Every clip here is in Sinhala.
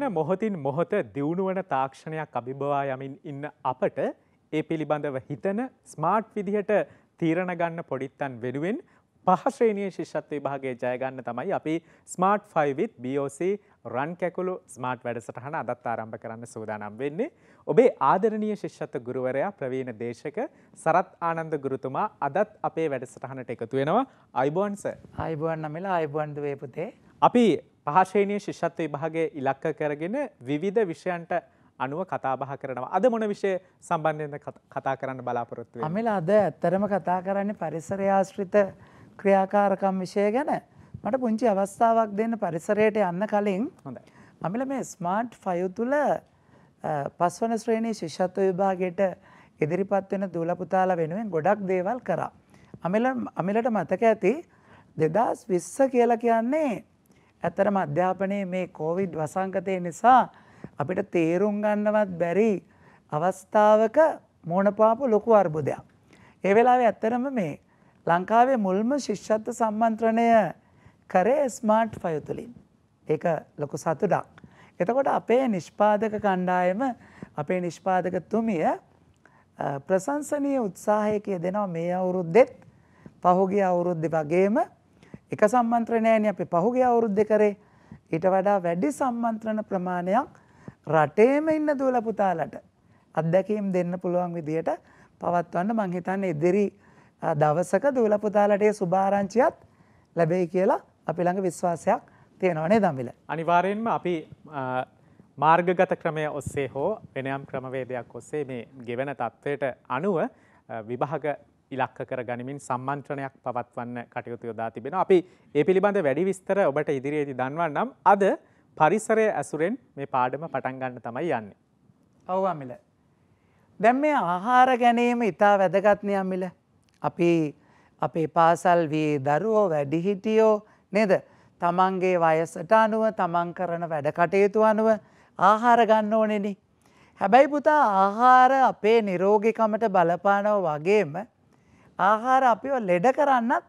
වෙන මොහොතින් මොහොත දියුණුවන තාක්ෂණයක් අභිභවා යමින් ඉන්න අපට ඒ පිළිබඳව හිතන ස්මාර්ට් විදිහට තීරණ ගන්න පොඩිත්තන් වෙනුවෙන් පහශ්‍රේණය ශිෂ්ත්ව විභාගේ ජයගන්න තමයි අපි smart five with BOC Ran Kekulu smart වැඩසටහන අදත් ආරම්භ කරන්න සූදානම් වෙන්නේ. ඔබේ ආදරණීය ශිෂ්ත්ව ගුරුවරයා ප්‍රවීණ දේශක සරත් ආනන්ද ගුරුතුමා අදත් අපේ වැඩසටහනට එකතු වෙනවා අයිබෝන්ස අයිබුවන් නමලා අයිබුවන්ද වේපුතේ. අපි පහශේනය ශිෂත්ව විභාගේ ඉලක්ක කරගෙන විවිධ විෂයන්ට අනුව කතාබහ කරනවා. අද මොන විෂය සම්බන්ධයෙන් කතා කරන්න බලාපොරොත්තු අමිල අද ඇත්තරම කතා කරන්නේ පරිසරයාශ්‍රිත ක්‍රියාකාරකම් විෂය ගැන මට පුංචි අවස්ථාවක් දෙන්න පරිසරයට යන්න කලින් අමිල මේ ස්මාර්ට් ෆයු තුළ පස්වන ශ්‍රේණී ශිෂත්ව විභාගයට ඉදිරිපත් වෙන දූලපුතාලා වෙනුවෙන් ගොඩක් දේවල් කරා. අමිලට මතක ඇති දෙදස් විස්ස කියලා කියන්නේ ඇත්තටම අධ්‍යාපනයේ මේ කොවිඩ් වසංගතය නිසා අපිට තේරුම් ගන්නවත් බැරි අවස්ථාවක මෝනපාපු ලොකු අර්බුදයක්. ඒ වෙලාවේ ඇත්තරම මේ ලංකාවේ මුල්ම ශිෂ්‍යත්ව සම්මන්ත්‍රණය කරේ ස්මාර්ට් ෆය තුළින්. ඒක ලොකු සතුටක්. එතකොට අපේ නිෂ්පාදක කණ්ඩායම අපේ නිෂ්පාදක තුමිය ප්‍රසංසනය උත්සාහයකය දෙනවා මේ අවුරුද්දෙත් පහුගේ අවුරුද්ධ වගේම එක සම්මන්ත්‍රණයනි අපි පහුගේ අවුරුද්ධ කරේ ඊට වඩා වැඩි සම්මන්ත්‍රණ ප්‍රමාණයක් රටේම ඉන්න දූල පුතාලට අත්දැකීම් දෙන්න පුළුවන් විදියට පවත්වන්න මං හිතන්නේ ඉදිරි දවසක දූල පුතාලට ඒ සුභාරංචියත් ලැබෙයි කියලා අපි ළඟ විශ්වාසයක් තියෙනවා නේද අමිල අනිවාර්යෙන්ම අපි මාර්ගගත ක්‍රමය ඔස්සේ හෝ වෙනයම් ක්‍රමවේදයක් ඔස්සේ මේ ගෙවෙන තත්ත්වයට අනුව විභාග ඉලක්ක කර ගනිමින් සම්මන්ත්‍රණයක් පවත්වන්න කටයුතු යොදා තිබෙන. අපි ඒ පිළිබඳ වැඩි විස්තර ඔබට ඉදිරියේදී දන්වන්නම් අද පරිසරය ඇසුරෙන් මේ පාඩම පටන්ගන්න තමයි යන්නේ. ඔව් අමිල. දැම් මේ ආහාර ගැනීම ඉතා වැදගත්නය අමිල. අපි අපේ පාසල් වී දරුවෝ වැඩිහිටියෝ නෙද තමන්ගේ වයසට අනුව තමන් කරන වැඩ කටයුතු අනුව ආහාර ගන්න ඕනෙනි. හැබැයි පුතා ආහාර අපේ නිරෝගිකමට බලපානව වගේම ආහාර අපිව ලෙඩ කරන්නත්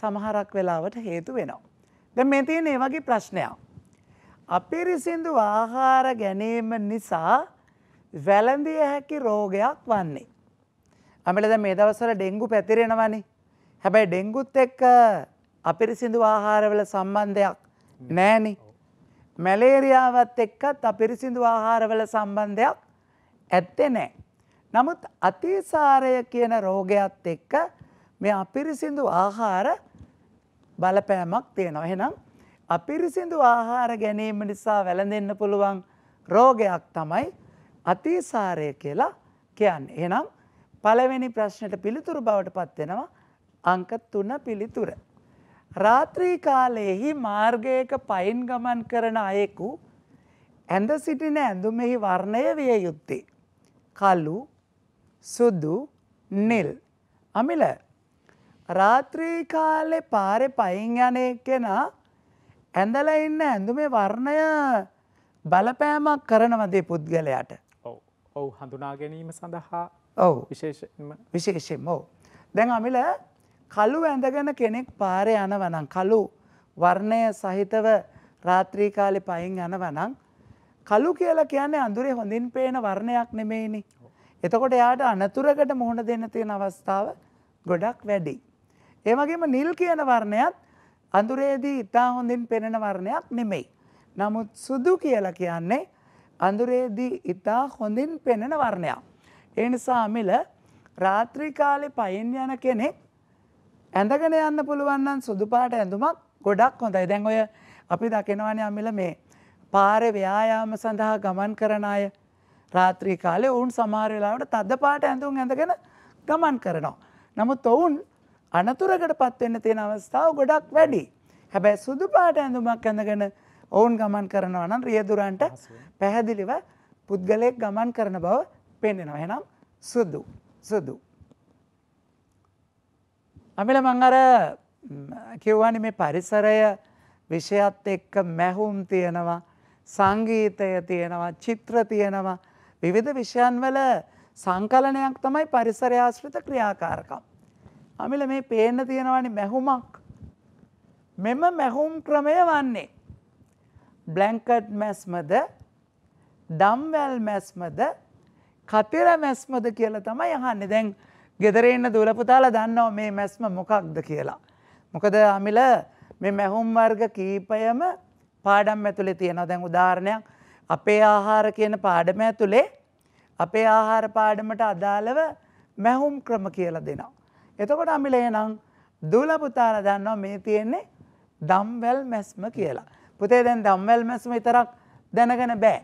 සමහරක් වෙලාවට හේතු වෙනවා. දැන් මේ තියෙන ඒ වගේ ප්‍රශ්නයක්. අපිරිසිදු ආහාර ගැනීම නිසා වැළඳිය හැකි රෝගයක් වන්නේ. අපිට දැන් මේ දවස්වල ඩෙන්ගු පැතිරෙනවනේ. හැබැයි ඩෙන්ගුත් එක්ක අපිරිසිදු ආහාරවල සම්බන්ධයක් නෑනේ. මැලේරියාවත් එක්කත් අපිරිසිදු ආහාරවල සම්බන්ධයක් ඇත්තේ නෑ. නමුත් අතිසාරය කියන රෝගයත් එක්ක මේ අපිරිසිදු ආහාර බලපෑමක් තියෙනවා. එහෙනම් අපිරිසිදු ආහාර ගැනීම නිසා වැළඳෙන්න පුළුවන් රෝගයක් තමයි අතිසාරය කියලා කියන්නේ. එහෙනම් පළවෙනි ප්‍රශ්නයට පිළිතුරු බවට පත් වෙනවා අංක 3 පිළිතුර. රාත්‍රී කාලයේහි මාර්ගයක පයින් ගමන් කරන අයෙකු ඇඳ සිටින ඇඳුමෙහි වර්ණය විය යුත්තේ. කළු, සුදු නිල් අමිල රාත්‍රී කාලෙ පාරෙ පයින් යන කෙනා ඇඳල ඉන්න ඇඳුමේ වර්ණය බලපෑමක් කරනවදේ පුද්ගලයාට ඔවු හඳුනා ගැනීම සඳහා ඔවු විශේෂෙන් ඔවු. දැන් අමිල කළු ඇඳගෙන කෙනෙක් පාරය යනවනං කළු වර්ණය සහිතව රාත්‍රී කාලෙ පයින් යනවනං කළු කියලා කියන්නේ අඳුරේ හොඳින් පේන වර්ණයක් නෙමෙයිනි එතකොට එයාට අනතුරකට මුහුණ දෙන්න තියෙන අවස්ථාව ගොඩක් වැඩි. ඒ වගේම නිල් කියන වර්ණයත් අඳුරේදී ඉතා හොඳින් පෙනෙන වර්ණයක් නෙමෙයි. නමුත් සුදු කියලා කියන්නේ අඳුරේදී ඉතා හොඳින් පෙනෙන වර්ණයක්. ඒ නිසා මිල රාත්‍රී කාලේ පයින් යන කෙනෙක් ඇඳගෙන යන්න පුළුවන් නම් සුදු පාට ඇඳුමක් ගොඩක් හොඳයි. දැන් ඔය අපි දකිනවානේ අමිල මේ පාරේ ව්‍යායාම සඳහා ගමන් කරන අය රාත්‍රී කාලේ ඔවුන් සමාරවෙලාවට තද පාට ඇඳුම් ඇඳගෙන ගමන් කරනවා. නමුත් ඔවුන් අනතුරකට පත්වෙන්න තියෙන අවස්ථාව ගොඩක් වැඩි. හැබැයි සුදු පාට ඇඳුමක් ඇඳගෙන ඔවුන් ගමන් කරනවා නම් රියදුරන්ට පැහැදිලිව පුද්ගලයෙක් ගමන් කරන බව පෙන්වෙනවා. එහෙනම් සුදු සුදු. අමිල මං අර කිව්වනේ මේ පරිසරය විෂයත් එක්ක මැහුම් තියෙනවා, සංගීතය තියෙනවා, චිත්‍ර තියෙනවා. විවිධ විෂයන්වල සංකලනයක් තමයි පරිසරයාශ්‍රිත ක්‍රියාකාරකම්. අමිල මේ පේන්න තියෙනවනි මැහුමක්. මෙම මැහුම් ක්‍රමය වන්නේ. බ්ලැංකට් මැස්මද ඩම්වැල් මැස්මද කතිර මැස්මද කියල තමයි යහන්න දැන් ගෙදරන්න දුලපුතාල දන්නව මේ මැස්ම මොකක්ද කියලා. මොකද අමිල මේ මැහුම් වර්ග කීපයම පාඩම් ඇතුළේ තියෙන දැන් උදාරණයක් අපේ ආහාර කියන පාඩම ඇතුළේ අපේ ආහාර පාඩමට අදාළව මැහුම් ක්‍රම කියල දෙනවා. එතකොට අමිලේ නම් දුලපුතාන දන්නවා මේ තියෙන්නේ දම්වැල් මැස්ම කියලා. පුතේ දැන් දම්වැල් මැස්ම විතරක් දැනගෙන බෑ.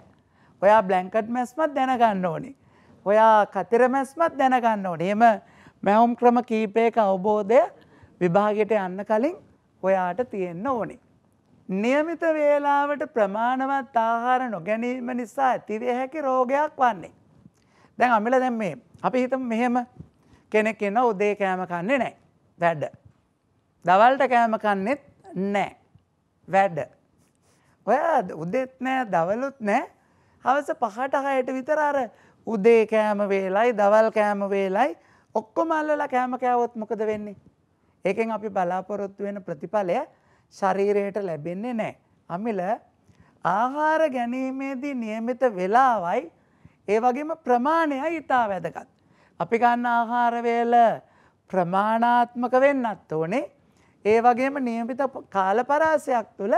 ඔයා බ්ලැංකට් මැස්මත් දැනගන්න ඕනි. ඔයා කතිර මැස්මත් දැනගන්න ඕනේ. එම මැහුම් ක්‍රම කීපයක අවබෝධය විභාගයට යන්න කලින් ඔයාට තියෙන්න ඕනේ. නියමිත වේලාවට ප්‍රමාණවත් ආහාර නොගැනීම නිසා ඇතිවේ හැකි රෝගයක් වන්නේ. දැන් අමිල දැන් මේ අපි හිතම මෙහෙම කෙනෙක් එන්න උදේ කෑම කන්නේ නෑ වැඩ. දවල්ට කෑම කන්නෙත් නෑ වැඩ. ඔය උදෙත් නෑ දවලුත් නෑ හවස පහට හයට විතර අර උදේ කෑම වේලයි දවල් කෑම වේලයි ඔක්කොම අල්ලලා කෑම කෑවොත් මොකද වෙන්නේ. ඒකෙන් අපි බලාපොරොත්තු වෙන ප්‍රතිඵලය ශරීරයට ලැබෙන්නේ නෑ. අමිල ආහාර ගැනීමේදී නියමිත වෙලාවයි ඒ වගේම ප්‍රමාණය ඉතා වැදගත්. අපි ගන්න ආහාරවේල ප්‍රමාණාත්මක වෙන්නත් ඕනේ ඒ වගේම නියමිත කාලපරාසයක් තුළ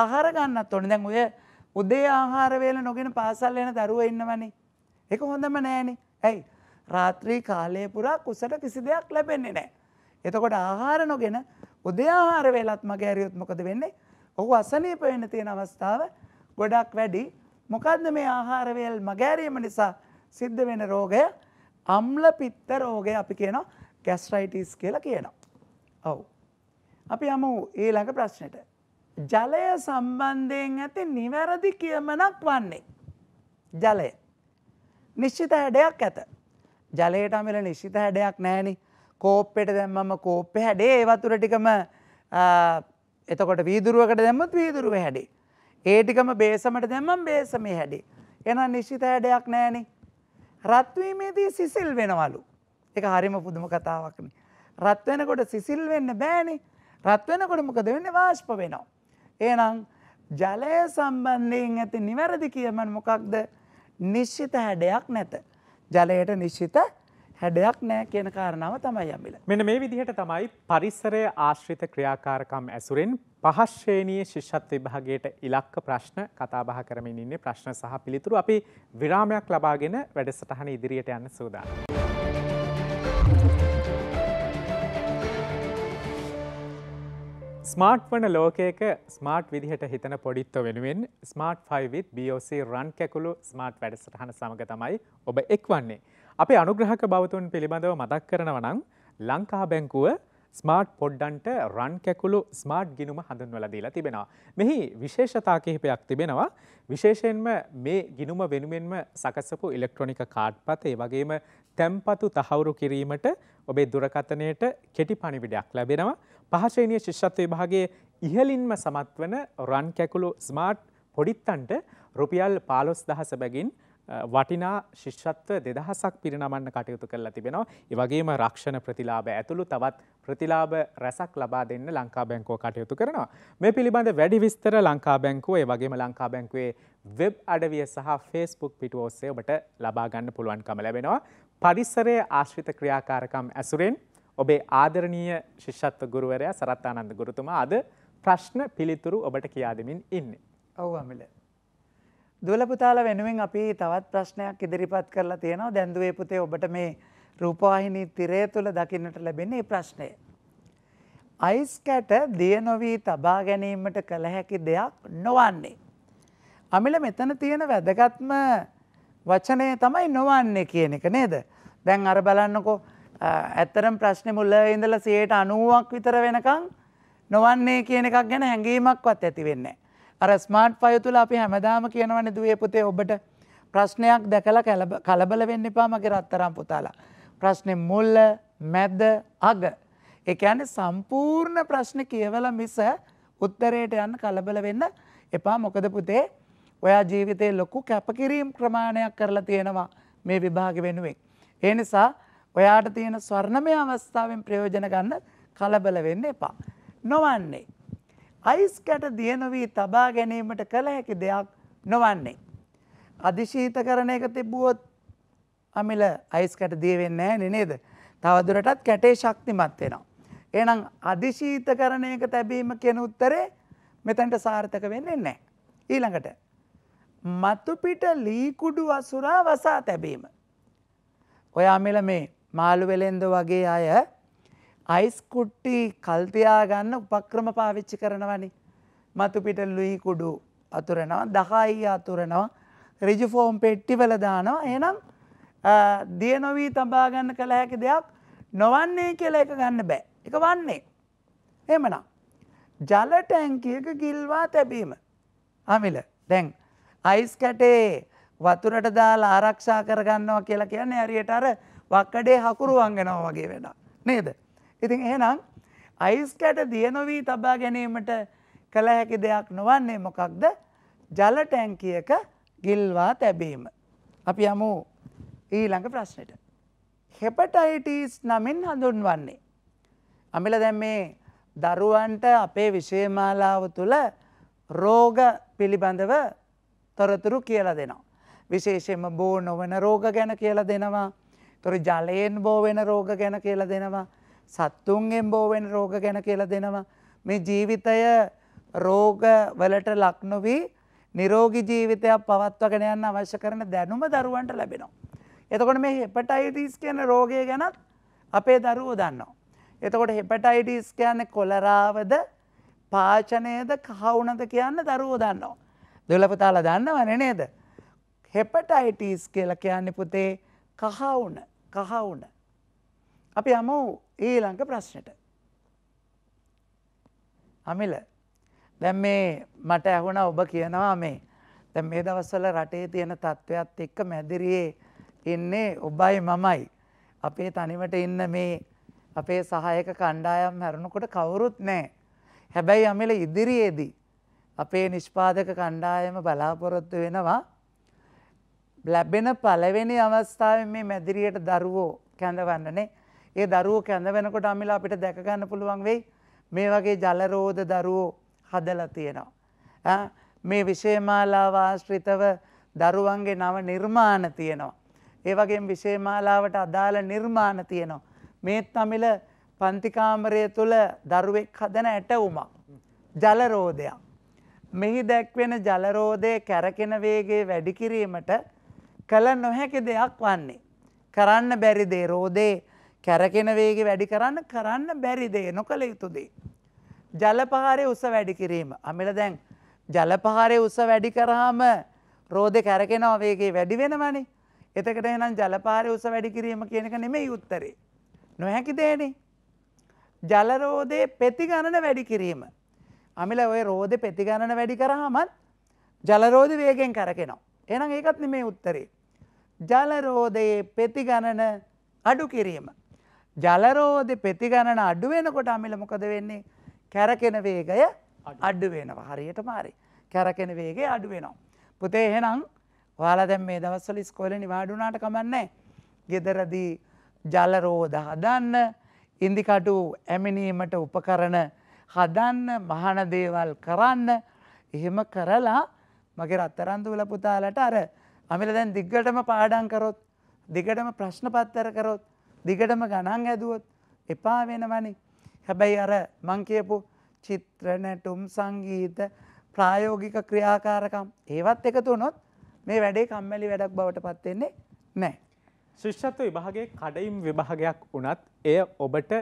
ආහාර ගන්නත් ඕනේ දැන් ඔය උදේ ආහාරවේල නොගෙන පාසල් එන දරුව ඉන්නවනේ. ඒක හොඳම නෑනේ. ඇයි? රාත්‍රී කාලය පුරා කුසට කිසි දෙයක් ලැබෙන්නේ නෑ. එතකොට ආහාර නොගෙන උදයාහාර වෙලත් මගේ ඇරියොත් මොකද වෙන්නේ ඔහු අසනීප වෙන්න තියෙන අවස්ථාව ගොඩක් වැඩි මොකද්ද මේ ආහාරවේල් මගෑරීම නිසා සිද්ධ වෙන රෝගය අම්ල පිත්ත රෝගය අපි කියනවා ගැස්ට්‍රයිටිස් කියලා කියනවා. ඔව්. අපි යමු ඊළඟ ප්‍රශ්නෙට. ජලය සම්බන්ධයෙන් ඇති නිවැරදි කියමනක් වන්නේ. ජලය. නිශ්චිත හැඩයක් ඇත. ජලයට අමිල නිශ්චිත හැඩයක් නැහෙනි. කෝප්පෙට දැම්මම කෝප්පෙ හැඩේ ඒ වතුර ටිකම එතකොට වීදුරුවකට දැම්මත් වීදුරුව හැඩි. ඒටිකම බේසමට දැම්මම් බේසමේ හැඩි. එන නිශ්ිත හැඩයක් නෑනේ. රත්වීමේදී සිසිල් වෙනවලු. එක හරිම පුදුම කතාවක්න. රත්වෙනකොට සිසිල් වෙන්න බෑනි රත්වෙනකොට මොකද වෙන්න වාශ්ප වෙනවා. ඒනම් ජලය සම්බන්ධයෙන් ඇති නිවැරදි කියමන් මොකක්ද නිශ්ෂිත හැඩයක් නැත. ජලයට නිශ්ෂිත හැඩයක් නෑ කියන කාරණාව තමයි යම්බිල. මෙන මේ විදිහට තමයි පරිස්සරය ආශ්‍රිත ක්‍රියාකාරකම් ඇසුරෙන් පහශ්‍රේණයේ ශිෂ්ෂත් විභාගයට ඉලක්ක ප්‍රශ්න කතාබහ කරමින් ඉන්නේ ප්‍රශ්න සහ පිළිතුරු අපි විරාමයක් ලබාගෙන වැඩසටහන ඉදිරියට යන්න සූදානම්. ස්මාර්ට් වන ලෝකයක ස්මාර්ට් විදිහට හිතන පොඩිත්ව වෙනුවෙන් smart five with BOC Ran Kekulu smart වැඩසටහන සමඟ තමයි ඔබ එක් වන්නේ. අපේ අනුග්‍රහක බවතුන් පිළිබඳව මතක් කරනවනං ලංකා බැංකුව ස්මාර්ට් පොඩ්ඩන්ට රන් කැකුළු ස්මාර්ට් ගිනුම හඳුන්වලදීලා තිබෙනවා. මෙහි විශේෂතා කිහිපයක් තිබෙනවා. විශේෂයෙන්ම මේ ගිනුම වෙනුවෙන්ම සකසපු ඉලෙක්ට්‍රොනික කාඩ් පත ඒ වගේම තැම්පතු තහවුරු කිරීමට ඔබේ දුරකතනයට කෙටි පණිවිඩයක් ලැබෙනවා. පහශේනය ශිෂ්ෂත්ව විභාගේ ඉහලින්ම සමත් වන රන් කැකුළු ස්මාර්ට් පොඩිත්තන්ට රුපියල් පාලොස් දහස බැගින් වටිනා ශිෂ්ෂත්ව දෙදහසක් පිරිනමන්න කටයුතු කරලා තිබෙනවා. ඒවගේම රක්ෂණ ප්‍රතිලාබ ඇතුළු තවත් ප්‍රතිලාබ රැසක් ලබා දෙන්න ලංකා බැංකෝ කටයුතු කරනවා. මේ පිළිබඳ වැඩි විස්තර ලංකා බැංකුව ඒවගේම ලංකා බැංකුවේ වෙබ් අඩවිය සහ ෆේස්බුක් පිටුවෝස්සේ ඔබට ලබාගන්න පුළුවන්කම ලැබෙනවා. පරිස්සරය ආශ්‍රිත ක්‍රියාකාරකම් ඇසුරෙන් ඔබේ ආදරණීය ශිෂ්ෂත්ව ගුරුවරයා සරත්තානන්ද ගුරුතුමා අද ප්‍රශ්න පිළිතුරු ඔබට කියාදමින් ඉන්න. ඔව් අමිල. දුවලපුතාල වෙනුවෙන් අපි තවත් ප්‍රශ්නයක් ඉදිරිපත් කරලා තියෙනවා දැන්දුවේ පුතේ ඔබට මේ රූපවාහිනී තිරය තුළ දකින්නට ලැබෙන මේ ප්‍රශ්නය. අයිස් කැට දිය නොවී තබා ගැනීමට කළ හැකි දෙයක් නොවන්නේ. අමිල මෙතන තියෙන වැදගත්ම වචනය තමයි නොවන්නේ කියන එක නේද. දැන් අර බලන්නකෝ ඇත්තරම් ප්‍රශ්නය මුල්ල ඉඳල සයට අනුවක් විතර වෙනකං නොවන්නේ කියන එකක් ගැන හැඟීමක්වත් ඇති වෙන්නේ. අර ස්මාර්ට් ෆය තුළ අපි හැමදාම කියනවන්නේ දුවේ පුතේ ඔබට ප්‍රශ්නයක් දැකලා කලබල වෙන්න එපා මගේ රත්තරම් පුතාලා. ප්‍රශ්නේ මුල, මැද, අග. ඒ කියන්නේ සම්පූර්ණ ප්‍රශ්න කියවලා මිස උත්තරයට යන්න කලබල වෙන්න එපා. මොකද පුතේ ඔයා ජීවිතේ ලොකු කැපකිරීම් ප්‍රමාණයක් කරලා තියෙනවා මේ විභාග වෙනුවෙන්. ඒ නිසා ඔයාට තියෙන ස්වර්ණමය අවස්ථාවෙන් ප්‍රයෝජන ගන්න කලබල වෙන්න එපා. නොවන්නේ අයිස්කට දියනොවී තබා ගැනීමට කළ හැකි දෙයක් නොවන්නේ. අධිශීත කරන එක තිබුවොත් අමිල අයිස්කට දියවෙන්න ෑ නේද. තවදුරටත් කැටේ ශක්තිමත් වෙනවා. එනම් අධිශීත කරන එක තැබීම කෙන උත්තරේ මෙතැන්ට සාර්ථක වෙන්නේ නෑ. ඊළඟට. මතුපිට ලීකුඩු වසුරා වසා තැබීම. ඔය අමිල මේ මාළු වෙලෙන්ද වගේ අය අයිස් කුට්ටි කල්තියා ගන්න උපක්‍රම පාවිච්චි කරනවනි. මතුපිට ලුයි කුඩු අතුරනවා දහයි අතුරනවා රිජිෆෝම් පෙට්ටිවල දානවා එනම් දිය නොවී තබාගන්න කළ හැකි දෙයක් නොවන්නේ කියලා එක ගන්න බෑ එක වන්නේ. එමනම්. ජල ටැංකියක ගිල්වා තැබීම. අමිල දැන් අයිස් කැටේ වතුරට දාලා ආරක්ෂා කරගන්නවා කියලා කියන්නේ ඇරියට අර වක්කඩේ හකුරු වංගෙනවා වගේ වෙන. නේද. ඉතින් එහෙනම් අයිස්කැට දියනොවී තබා ගැනීමට කළ හැකි දෙයක් නොවන්නේ මොකක්ද ජලටැංකියක ගිල්වා තැබීම. අපි යමු ඊළඟ ප්‍රශ්නයට. හෙපටයිටස් නමින් හඳුන්වන්නේ. අමිල දැම් මේ දරුවන්ට අපේ විශේමාලාව තුළ රෝග පිළිබඳව තොරතුරු කියලා දෙනවා. විශේෂෙන්ම බෝ නොවන රෝග ගැන කියලා දෙනවා. තොර ජලයෙන් බෝවෙන රෝග ගැන කියලා දෙනවා. සත්තුන්ගෙන් බෝවෙන් රෝග ගැන කියල දෙනවා. මේ ජීවිතය රෝගවලට ලක්නොවී නිරෝගි ජීවිතයක් පවත්වගෙන යන්න අවශ්‍ය කරන දැනුම දරුවන්ට ලැබෙනවා. එතකොට මේ හෙපටයිටස් කියන රෝගය ගැනත් අපේ දරුවෝ දන්නවා. එතකොට හෙපටයිටස් කියන්න කොලරාවද පාචනයද කහවුනද කියන්න දරුවෝ දන්නවා. දුලපතාලා දන්නවන නේද. හෙපටයිටස් කියල කියන්නේ පුතේ කහවුන කහවුන. අපි යම ඊළඟ ප්‍රශ්නයට. අමිල දැන් මේ මට ඇහුණ ඔබ කියනවා මේ දැන් මේ දවස්වල රටේ තියෙන තත්ත්වයක් එක්ක මැදිරියේ ඉන්නේ ඔබයි මමයි. අපේ තනිවට ඉන්න මේ අපේ සහායක කණ්ඩායම් හැරුණකොට කවුරුත් නෑ. හැබැයි අමිල ඉදිරියේදී අපේ නිෂ්පාදක කණ්ඩායම බලාපොරොත්තු වෙනවා ලැබෙන පළවෙනි අවස්ථාව මේ මැදිරියට දරුවෝ කැඳවන්නනේ ඒ දරුවෝ කැඳ වෙනකොට අමිලා අපිට දැකගන්න පුළුවන් වෙයි මේ වගේ ජලරෝධ දරුවෝ හදලා තියෙනවා. මේ විෂයමාලාව ආශ්‍රිතව දරුවන්ගේ නව නිර්මාණ තියෙනවා. ඒ වගේ විෂයමාලාවට අදාළ නිර්මාණ තියෙනවා. මේත් අමිල පන්තිකාමරය තුළ දරුවෙක් හදන ඇටවුමක්. ජලරෝධයක්. මෙහි දැක්වෙන ජලරෝධය කැරකෙන වේගේ වැඩිකිරීමට කළ නොහැකි දෙයක් වන්නේ. කරන්න බැරිදේ රෝධේ කැරකෙන වේග වැඩි කරන්න කරන්න බැරි දේ නොකළ යුතුදේ. ජලපහාරය උස වැඩි කිරීම. අමිල දැන් ජලපහාරය උස වැඩි කරාම රෝධ කැරකෙන වේගේ වැඩි වෙනවනේ. එතකට එනම් ජලපාරය උස වැඩි කිරීම කියනක නෙමේ යුත්තරේ. නොහැකි දේනේ. ජලරෝධය පෙතිගණන වැඩි කිරීම. අමිල ඔය රෝධ පෙතිගණන වැඩි කරහමත් ජලරෝධ වේගෙන් කරකෙනවා. එනම් ඒකත් නෙමේ උත්තරේ. ජලරෝධයේ පෙතිගණන අඩු කිරීම. ජලරෝධ ප්‍රතිගණන අඩුවෙනකොට අමිල මොකද වෙන්නේ කැරකෙන වේගය අඩ්ඩු වෙනවා හරියට මාරි කැරකෙන වේගේ අඩු වෙනවා. පුතේ එහෙනම් වාලා දැන් මේ දවස්වල ඉස්කෝලේ නිවාඩුනාට කමන්නේ. ගෙදරදී ජලරෝධ හදන්න ඉන්දිකටු ඇමිනීමට උපකරණ හදන්න මහන දේවල් කරන්න එහෙම කරලා මගේ රත්තරන්දුවල පුතාලට අර අමිල දැන් දිග්ගටම පාඩම් කරොත් දිගටම ප්‍රශ්න පත්තර කරොත් දිගටම ගණන් ඇදුවොත් එපා වෙනවනි. හැබැයි අර මං කියපු චිත්‍ර නැටුම් සංගීත ප්‍රායෝගික ක්‍රියාකාරකම් ඒවත් එකතු වනොත් මේ වැඩේ කම්මැලි වැඩක් බවට පත්වෙන්නේ නෑ. ශිෂ්ෂත්ව විභාගේ කඩයිම් විභාගයක් වනත් එය ඔබට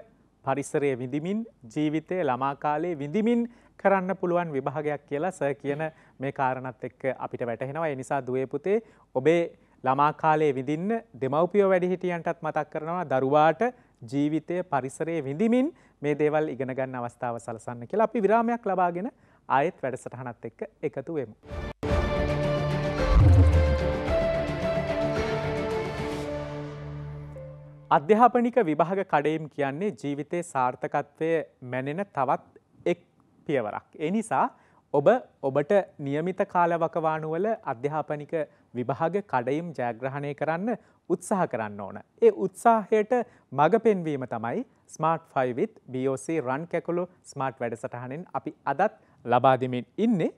පරිසරය විඳමින් ජීවිතය ළමාකාලේ විඳමින් කරන්න පුළුවන් විභාගයක් කියලා ස කියන මේ කාරණත් එක්ක අපිට වැටහෙනවා එනිසා දුවපුතේ ඔබේ ළමා කාලයේ විඳින්න දෙමව්පියෝ වැඩිහිටියන්ටත් මතක් කරනවා දරුවාට ජීවිතය පරිසරයේ විඳිමින් මේ දේවල් ඉගෙන ගන්න අවස්ථාව සලසන්න කියලා අපි විරාමයක් ලබාගෙන ආයෙත් වැඩසටහනත් එක්ක එකතු වෙමු. අධ්‍යාපනික විභාග කඩයම් කියන්නේ ජීවිතයේ සාර්ථකත්වය මැනෙන තවත් එක් පියවරක්. එනිසා ඔබ ඔබට නියමිත කාලවකවානුවල අධ්‍යාපනික විභාග කඩයිම් ජයග්‍රහණය කරන්න උත්සාහ කරන්න ඕන. ඒ උත්සාහයට මඟ පෙන්වීම තමයි smart five with BOC Ran Kekulu smart වැඩසටහනෙන් අපි අදත් ලබාදමින් ඉන්නේ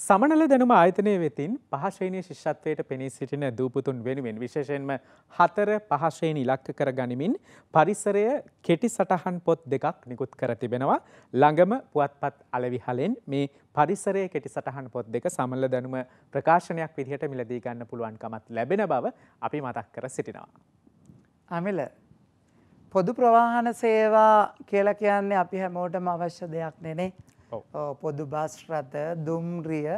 සමනල දැනුම ආයතනය වෙතින් පහශ්‍රේණය ශිෂ්ත්වයට පෙනී සිටින දූපුතුන් වෙනුවෙන් විශේෂයෙන්ම හතර පහශ්‍රයෙන් ඉලක්ක කර ගනිමින් පරිසරය කෙටි සටහන් පොත් දෙකක් නිකුත් කර තිබෙනවා ළඟම පුවත්පත් අලවිහලෙන් මේ පරිසරය කෙටි සටහන් පොත් දෙක සමල්ල දැනුම ප්‍රකාශනයක් විදිහට මිලදී ගන්න පුළුවන්කමත් ලැබෙන බව අපි මතක් කර සිටිනවා. අමිල පොදු ප්‍රවාහන සේවා කියලා කියන්නේ අපි හැමෝටම අවශ්‍ය දෙයක් නෙනේ පොදු බස්රථ දුම්රිය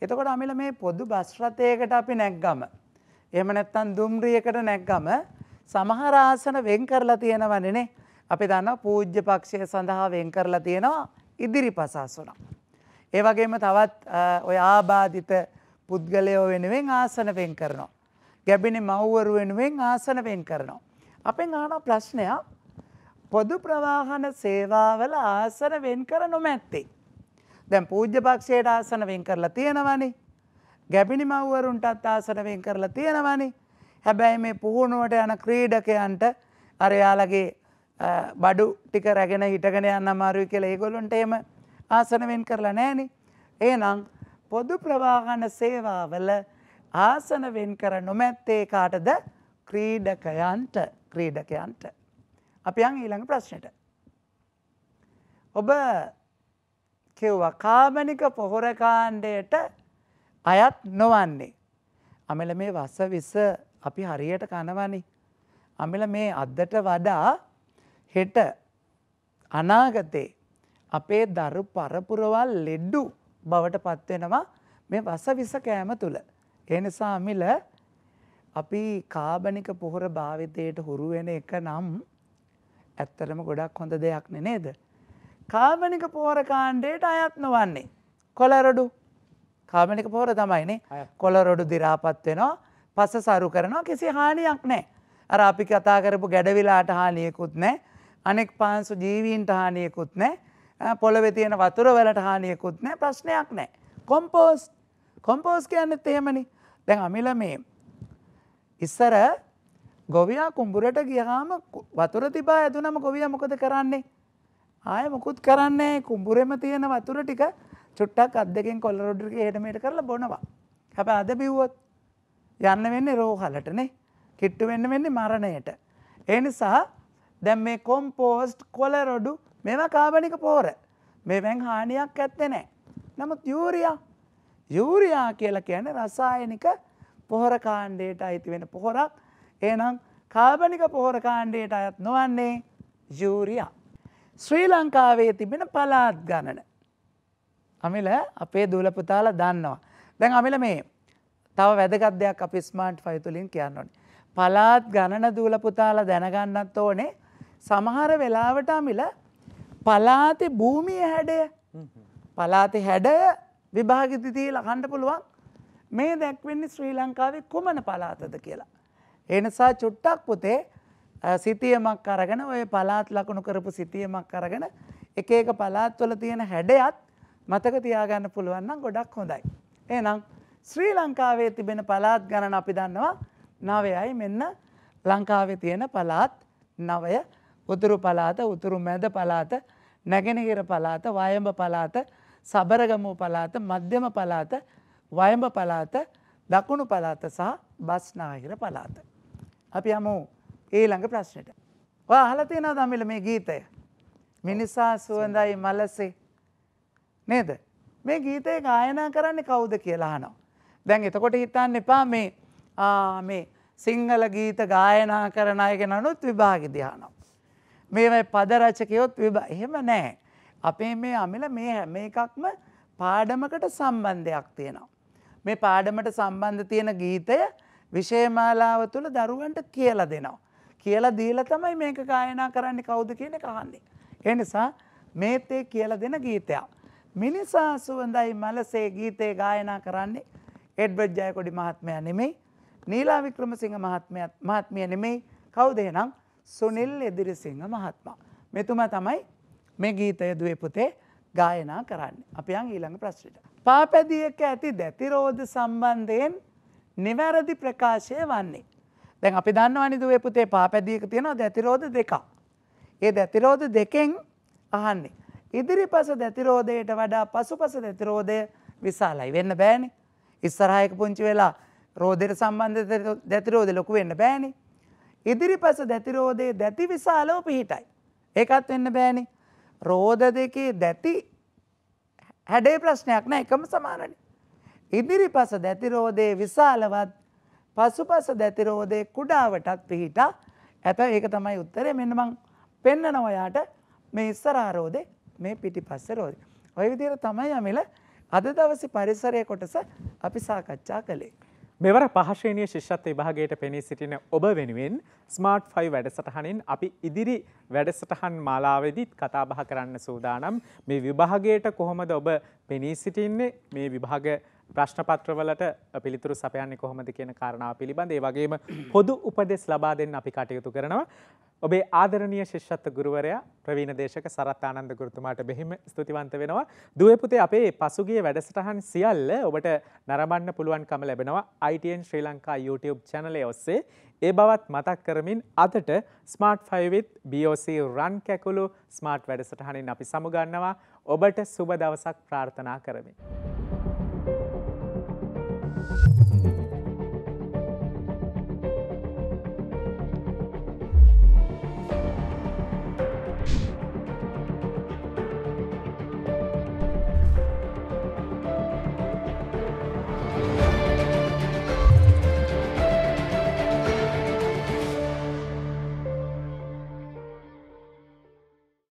එතකොට අමිල මේ පොදු බස්රථයකට අපි නැක්ගම. එහම නැත්තන් දුම්රියකට නැක්ගම සමහරාසන වෙන් කරලා තියෙනවනනේ අපි දන්න පූජ්‍ය පක්ෂය සඳහා වෙන් කරලා තියෙනවා ඉදිරි පසාසුන. ඒවගේම තවත් ඔය ආබාධිත පුද්ගලයෝ වෙනුවෙන් ආසන වෙන් කරනවා. ගැබිණි මව්වරු වෙනුවෙන් ආසන වෙන් කරනවා. අපෙන් ආන ප්‍රශ්නයක් පොදු ප්‍රවාහන සේවාවල ආසන වෙන් කර නොමැත්තේ. දැන් පූජ්‍යපක්ෂයට ආසනවෙන් කරලා තියෙනවනේ. ගැබිණි මව්වරුන්ටත් ආසනවෙන් කරලා තියෙනවනේ. හැබැයි මේ පුහුණුවට යන ක්‍රීඩකයන්ට අරයාලගේ බඩු ටික රැගෙන හිටගෙන යන්න අමාරුයි කියලා ඒගොල්ලොන්ට එම ආසනවෙන් කරලා නෑනි. ඒනම් පොදු ප්‍රවාහන සේවාවල ආසනවෙන් කර නොමැත්තේ කාටද ක්‍රීඩකයන්ට ක්‍රීඩකයන්ට. අපි අන් ඊළඟ ප්‍රශ්නයට. ඔබ කිව්ව කාමනික පොහොරකාණ්ඩයට අයත් නොවන්නේ. අමල මේ වස විස අපි හරියට කනවනි. අමිල මේ අදදට වඩා හෙට අනාගතේ අපේ දරු පරපුරවල් ලෙඩ්ඩු බවට පත්වෙනවා මේ වස විස කෑම තුළ. එනිසා මිල අපි කාබනික පොහොර භාවිතයට හුරුවෙන එක නම් ඇත්තරම ගොඩක් හොඳ දෙයක් නෙනේද. කාබනික පෝර කාණ්ඩයට අයත්න වන්නේ. කොලරොඩු කාබනික පෝර තමයිනේ කොලරොඩු දිරාපත් වෙනවා පස සරු කරනවා කිසි හානියක් නෑ. අර අපි කතා කරපු ගැඩවිලාට හානියකුත් නෑ අනෙක් පාන්සු ජීවීන්ට හානියකුත් නෑ පොළවෙ තියෙන වතුර වලට හානියකුත් නෑ ප්‍රශ්නයක් නෑ. කොම්පෝස් කොම්පෝස් කියන්නෙත් එහෙමනි දැන් අමිල මේ. ඉස්සර ගොවයා කුම්ඹුරට ගියහාම වතුර තිබා ඇතුනම ගොවිය මොකද කරන්නේ ආය මොකුත් කරන්නේ කුඹුරෙම තියෙන වතුර ටික චුට්ටක් අත් දෙකෙන් කොල්ල රොඩ්ඩක හටමට කරලා බොනවා. හැබ අද බිව්වොත් යන්න වෙන්න රෝහලටනේ කිට්ටු වෙන්න වෙන්නේ මරණයට. ඒ නිසා දැම් මේ කොම්පෝස්ට් කොලරොඩු මෙම කාබනික පෝර මේ වැැන් හානියක් ඇත්තේ නෑ. නමුත් යූරයා යූරයා කියලා කියන රසායනික පොහොර කාණ්ඩයට අයිති වෙන පොහොරක් ඒනම් කාබනික පොහොර කාණ්ඩයට අයත් නොවන්නේ යූරයා. ශ්‍රී ලංකාවේ තිබෙන පලාත් ගණන. අමිල අපේ දූලපුතාල දන්නවා. දැන් අමිල මේ තව වැදගත් දෙයක් අපි ස්මාර්ට් ෆයි තුලින් කියන්න ඕනේ. පලාත් ගණන දූලපුතාල දැනගන්නත් ඕනේ සමහර වෙලාවට අමිල පලාති භූමිය හැඩය පලාති හැඩය විභාගිතිදී ලකණ්ඩ පුළුවන් මේ දැක්වෙන්නේ ශ්‍රී ලංකාවේ කුමන පලාතද කියලා. එනිසා චුට්ටක් පුතේ සිතියමක් අරගෙන ඔය පලාත් ලකුණු කරපු සිතියමක් අරගෙන එක එක පලාත්වල තියෙන හැඩයත් මතක තියාගන්න පුළුවන්නම් ගොඩක් හොඳයි. එනම් ශ්‍රී ලංකාවේ තිබෙන පලාත් ගණන අපි දන්නවා නවයයි මෙන්න ලංකාවේ තියෙන පලාත් නවය උතුරු පලාත උතුරු මැද පලාත නැගෙනහිර පලාත වයඹ පලාත සබරගමූ පලාත මධ්‍යම පලාත වයඹ පලාත දකුණු පලාත සහ බස්නාහිර පලාත. අපි හමු ඊළඟ ප්‍රශ්නයට. ඔයා අහලා තියෙනවද දමිල මේ ගීතය? මිනිසා සුවඳයි මලසේ නේද? මේ ගීතය ගායනා කරන්නේ කවුද කියලා අහනවා. දැන් එතකොට හිතන්න එපා මේ මේ සිංහල ගීත ගායනා කරන අය ගැනනුත් විභාගෙ දිහානවා. මේවයි පද රචකයොත් විභාග එහෙම නැහැ. අපේ මේ අමිල මේ හැම එකක්ම පාඩමකට සම්බන්ධයක් තියෙනවා. මේ පාඩමට සම්බන්ධ තියෙන ගීතය විෂයමාලාව තුළ දරුවන්ට කියලා දෙනවා. කියලා දීලා තමයි මේක ගායනා කරන්න කවුද කියන එක අහන්නේ. ඒ නිසා මේතේ කියලා දෙන ගීතයක්. මිනිසා සුවඳයි මලසේ ගීතේ ගායනා කරන්නේ එඩ්වඩ් ජයකොඩි මහත්මයා නෙමෙයි. නීලා වික්‍රමසිංහ මහත්මයා මහත්මිය නෙමෙයි. කවුද එහෙනම්? සුනිල් එදිරිසිංහ මහත්මයා. මෙතුමා තමයි මේ ගීතය දුවේ පුතේ ගායනා කරන්නේ. අපි යන් ඊළඟ ප්‍රශ්නෙට. පාපැදියක ඇති දැතිරෝධ සම්බන්ධයෙන් නිවැරදි ප්‍රකාශය වන්නේ දැන් අපි දන්නවනි දුවේ පුතේ පාපැදියක තියෙනවා දැතිරෝධ දෙකක්. ඒ දැතිරෝධ දෙකෙන් අහන්නේ. ඉදිරිපස දැතිරෝධයට වඩා පසුපස දැතිරෝධය විශාලයි වෙන්න බෑනේ. ඉස්සරහයක පුංචි වෙලා රෝධයට සම්බන්ධ දැතිරෝධ ලොකු වෙන්න බෑනේ. ඉදිරිපස දැතිරෝධයේ දැති විශාලෝ පිහිටයි. ඒකත් වෙන්න බෑනේ. රෝධ දෙකේ දැති හැඩේ ප්‍රශ්නයක් නෑ එකම සමානනේ. ඉදිරිපස දැතිරෝධයේ විශාලවත් පසුපස දැතිරෝදය කුඩාවටත් පිහිටා ඇත ඒක තමයි උත්තරේ මෙන්න මං පෙන්න නොවයාට මේ ඉස්සරාරෝදේ මේ පිටි පස්ස රෝද. ඔය විදිර තමයි අමිල අද දවසි පරිසරය කොටස අපි සාකච්ඡා කළේ. මෙවර පහශ්‍රණය ශිෂ්‍යත් විභාගයට පෙනී සිටින ඔබ වෙනුවෙන් ස්මාර්ට් ෆයි වැඩසටහනින් අපි ඉදිරි වැඩසටහන් මාලාවෙදිත් කතාබහ කරන්න සූදානම් මේ විභාගයට කොහොමද ඔබ පෙනී සිටින්නේ මේ විභාග ප්‍රශ්නපත්‍රවලට පිළිතුරු සපයන්නේ කොහොමද කියන කාරණාව පිළිබඳ ඒ වගේම පොදු උපදෙස් ලබා දෙන්න අපි කටයුතු කරනවා. ඔබේ ආදරණීය ශිෂ්‍යත්ව ගුරුවරයා ප්‍රවීණ දේශක සරත් ආනන්ද ගුරුතුමාට බෙහෙම ස්තුතිවන්ත වෙනවා. දුවේ පුතේ අපේ පසුගිය වැඩසටහන් සියල්ල ඔබට නරඹන්න පුළුවන්කම ලැබෙනවා ITN ශ්‍රී ලංකා YouTube channel ඔස්සේ. ඒ බවත් මතක් කරමින් අදට smart 5 with BOC Ran Kekulu smart වැඩසටහනින් අපි සමුගන්නවා. ඔබට සුබ දවසක් ප්‍රාර්ථනා කරමින්.